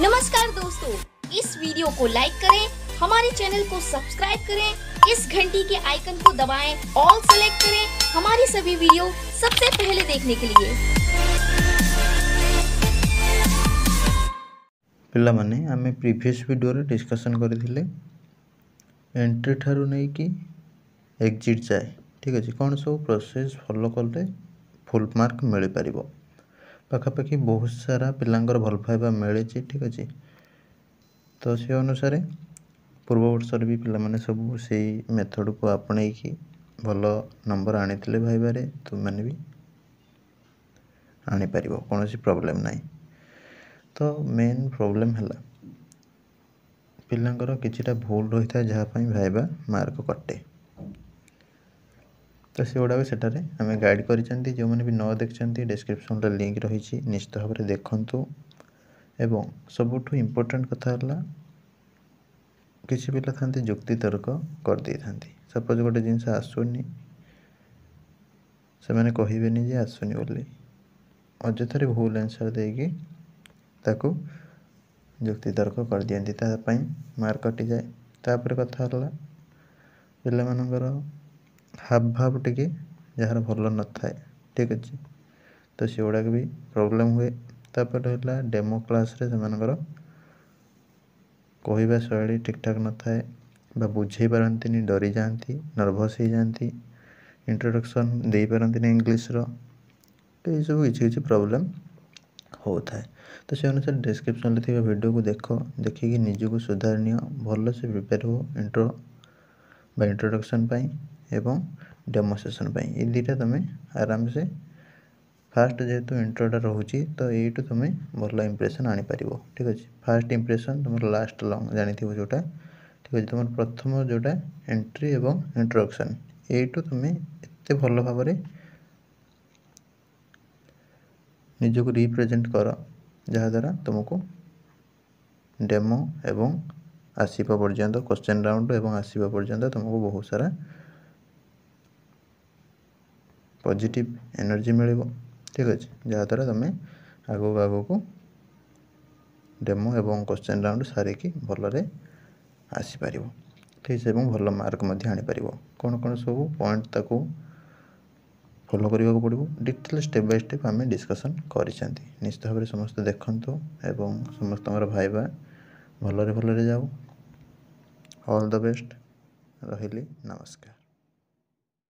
नमस्कार दोस्तों इस वीडियो को लाइक करें हमारे चैनल को सब्सक्राइब करें इस घंटी के आइकन को दबाएं ऑल सेलेक्ट करें हमारी सभी वीडियो सबसे पहले देखने के लिए माने हमें प्रीवियस वीडियो ପିଲାମାନେ ଆମେ ପ୍ରିଭିୟସ୍ ଭିଡ଼ିଓରେ ଡିସ୍କସନ୍ କରିଥିଲେ ଏଣ୍ଟ୍ରି ଠାରୁ ନେଇକି ଏକ୍ଜିଟ୍ ଯାଏ ଠିକ୍ कौन सब process follow follow full mark मिल ମିଳିପାରିବ ପାଖାପାଖି ବହୁତ ସାରା ପିଲାଙ୍କର ଭଲ ପାଇବା ମିଳିଛି ଠିକ୍ ଅଛି ତ ସେ ଅନୁସାରେ ପୂର୍ବ ବର୍ଷରେ ବି ପିଲାମାନେ ସବୁ ସେଇ ମେଥଡ଼୍କୁ ଆପଣେଇକି ଭଲ ନମ୍ବର ଆଣିଥିଲେ ଭାଇବାରେ ତୁମେମାନେ ବି ଆଣିପାରିବ କୌଣସି ପ୍ରୋବ୍ଲେମ୍ ନାହିଁ ତ ମେନ୍ ପ୍ରୋବ୍ଲେମ୍ ହେଲା ପିଲାଙ୍କର କିଛିଟା ଭୁଲ ରହିଥାଏ ଯାହା ପାଇଁ ଭାଇବା ମାର୍କ କଟେ ତ ସେଗୁଡ଼ାକ ସେଠାରେ ଆମେ ଗାଇଡ଼୍ କରିଛନ୍ତି ଯେଉଁମାନେ ବି ନ ଦେଖିଛନ୍ତି ଡେସ୍କ୍ରିପସନ୍ରେ ଲିଙ୍କ୍ ରହିଛି ନିଶ୍ଚିତ ଭାବରେ ଦେଖନ୍ତୁ ଏବଂ ସବୁଠୁ ଇମ୍ପୋର୍ଟାଣ୍ଟ୍ କଥା ହେଲା କିଛି ପିଲା ଥାନ୍ତି ଯୁକ୍ତିତର୍କ କରିଦେଇଥାନ୍ତି ସପୋଜ୍ ଗୋଟେ ଜିନିଷ ଆସୁନି ସେମାନେ କହିବେନି ଯେ ଆସୁନି ବୋଲି ଅଯଥାରେ ଭୁଲ୍ ଆନ୍ସର୍ ଦେଇକି ତାକୁ ଯୁକ୍ତିତର୍କ କରିଦିଅନ୍ତି ତା ପାଇଁ ମାର୍କ କଟିଯାଏ ତାପରେ କଥା ହେଲା ପିଲାମାନଙ୍କର हाफ भाव टी जो भल न थाए ठीक अच्छे तो सी गुड़ाक भी प्रॉब्लम हुए रहा डेमो क्लास रे कहवा शैली ठीक ठाक न थाए बुझे पारती डरी जाती नर्भस हो जाती इंट्रोडक्शन दे पारती इंग्लीश्र तो ये सब कि प्रोब्लेम होता है तो से अनुसार डिस्क्रिपन भिडियो को देख देखिए निजी को सुधार नि भलसे प्रिपेयर हो इंट्रो इंट्रोडक्शन ଏବଂ ଡେମୋନ୍ଷ୍ଟ୍ରେସନ୍ ପାଇଁ ଏଇ ଦୁଇଟା ତୁମେ ଆରାମସେ ଫାର୍ଷ୍ଟ ଯେହେତୁ ଇଣ୍ଟ୍ରୋଟା ରହୁଛି ତ ଏଇଠୁ ତୁମେ ଭଲ ଇମ୍ପ୍ରେସନ୍ ଆଣିପାରିବ ଠିକ୍ ଅଛି ଫାର୍ଷ୍ଟ ଇମ୍ପ୍ରେସନ୍ ତୁମର ଲାଷ୍ଟ ଲଙ୍ଗ୍ ଜାଣିଥିବ ଯେଉଁଟା ଠିକ୍ ଅଛି ତୁମର ପ୍ରଥମ ଯେଉଁଟା ଏଣ୍ଟ୍ରି ଏବଂ ଇଣ୍ଟ୍ରୋଡକ୍ସନ୍ ଏଇଠୁ ତୁମେ ଏତେ ଭଲ ଭାବରେ ନିଜକୁ ରିପ୍ରେଜେଣ୍ଟ କର ଯାହାଦ୍ୱାରା ତୁମକୁ ଡେମୋ ଏବଂ ଆସିବା ପର୍ଯ୍ୟନ୍ତ କୋଶ୍ଚେନ୍ ରାଉଣ୍ଡ ଏବଂ ଆସିବା ପର୍ଯ୍ୟନ୍ତ ତୁମକୁ ବହୁତ ସାରା पजिट एनर्जी मिल ठीक अच्छे जहाद्वारा तुम आग को आग को डेमो एवं क्वेश्चन राउंड सारिकी भलि आसपार ठीक से भल मार्क आनीपर कौन कौन सब पॉइंट ताको फलो करने को पड़ो डिटेल स्टेप बै स्टेप आम डिस्कसन कर भाव समस्त देखत समस्त भाई भल्ल भल्ल जाऊ ऑल द बेस्ट रही नमस्कार